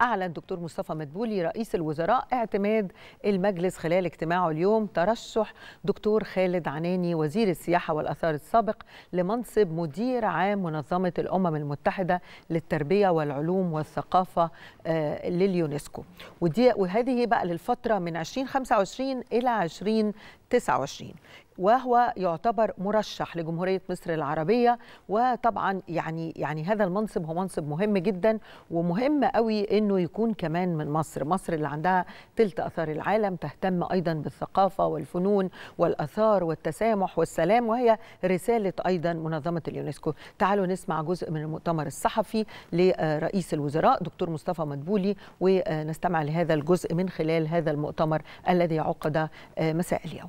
أعلن دكتور مصطفى مدبولي رئيس الوزراء اعتماد المجلس خلال اجتماعه اليوم ترشح دكتور خالد عناني وزير السياحة والأثار السابق لمنصب مدير عام منظمة الأمم المتحدة للتربية والعلوم والثقافة آه، لليونسكو ودي وهذه بقى للفترة من 2025 إلى 20 29 وهو يعتبر مرشح لجمهورية مصر العربية وطبعا يعني يعني هذا المنصب هو منصب مهم جدا ومهم قوي انه يكون كمان من مصر، مصر اللي عندها تلت اثار العالم تهتم ايضا بالثقافة والفنون والاثار والتسامح والسلام وهي رسالة ايضا منظمة اليونسكو. تعالوا نسمع جزء من المؤتمر الصحفي لرئيس الوزراء دكتور مصطفى مدبولي ونستمع لهذا الجزء من خلال هذا المؤتمر الذي عقد آه، مساء اليوم.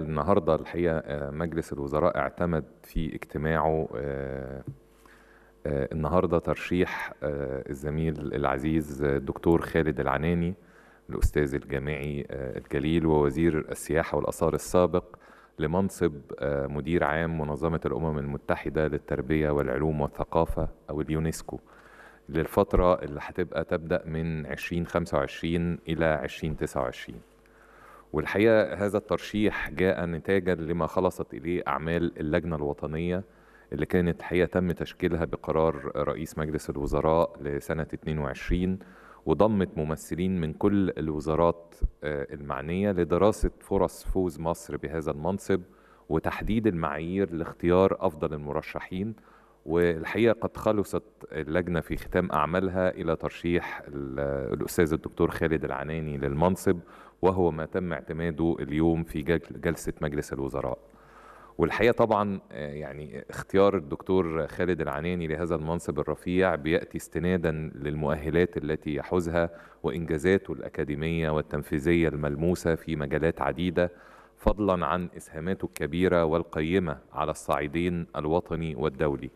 النهارده الحقيقه آه، مجلس الوزراء اعتمد في اجتماعه آه، آه، النهارده ترشيح الزميل العزيز الدكتور خالد العناني الاستاذ الجامعي الجليل ووزير السياحه والاثار السابق لمنصب مدير عام منظمه الامم المتحده للتربيه والعلوم والثقافه او اليونسكو للفتره اللي هتبقى تبدا من 2025 الى 2029 والحقيقه هذا الترشيح جاء نتاجا لما خلصت اليه اعمال اللجنه الوطنيه اللي كانت الحقيقه تم تشكيلها بقرار رئيس مجلس الوزراء لسنه 22 وضمت ممثلين من كل الوزارات آه، المعنيه لدراسه فرص فوز مصر بهذا المنصب وتحديد المعايير لاختيار افضل المرشحين والحقيقه قد خلصت اللجنه في ختام اعمالها الى ترشيح الاستاذ الدكتور خالد العناني للمنصب وهو ما تم اعتماده اليوم في جلسة مجلس الوزراء والحقيقة طبعا آه، يعني اختيار الدكتور خالد العناني لهذا المنصب الرفيع بيأتي استنادا للمؤهلات التي يحوزها وإنجازاته الأكاديمية والتنفيذية الملموسة في مجالات عديدة فضلا عن إسهاماته الكبيرة والقيمة على الصعيدين الوطني والدولي